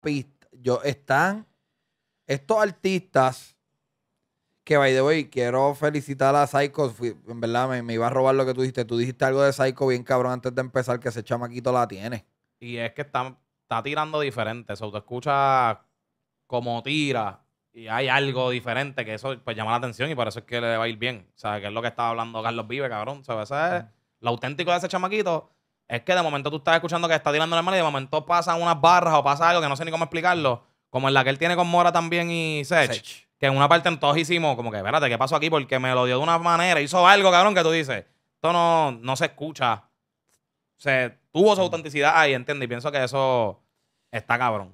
pista, yo, están estos artistas que, by the way, quiero felicitar a Psycho. en verdad, me, iba a robar lo que tú dijiste. Tú dijiste algo de Psycho bien cabrón antes de empezar, que ese chamaquito la tiene. Y es que está, está tirando diferente. Eso te escucha como tira y hay algo diferente que eso pues llama la atención y por eso es que le va a ir bien. O sea, que es lo que estaba hablando Carlos Vive, cabrón. O sea, es lo auténtico de ese chamaquito es que de momento tú estás escuchando que está tirando la mano y de momento pasa unas barras o pasa algo que no sé ni cómo explicarlo. Como en la que él tiene con Mora también y Sech. Que en una parte todos hicimos como que, espérate, ¿qué pasó aquí? Porque me lo dio de una manera. Hizo algo, cabrón, que tú dices. Esto no, se escucha. Se tuvo su autenticidad ahí, ¿entiendes? Y pienso que eso está cabrón.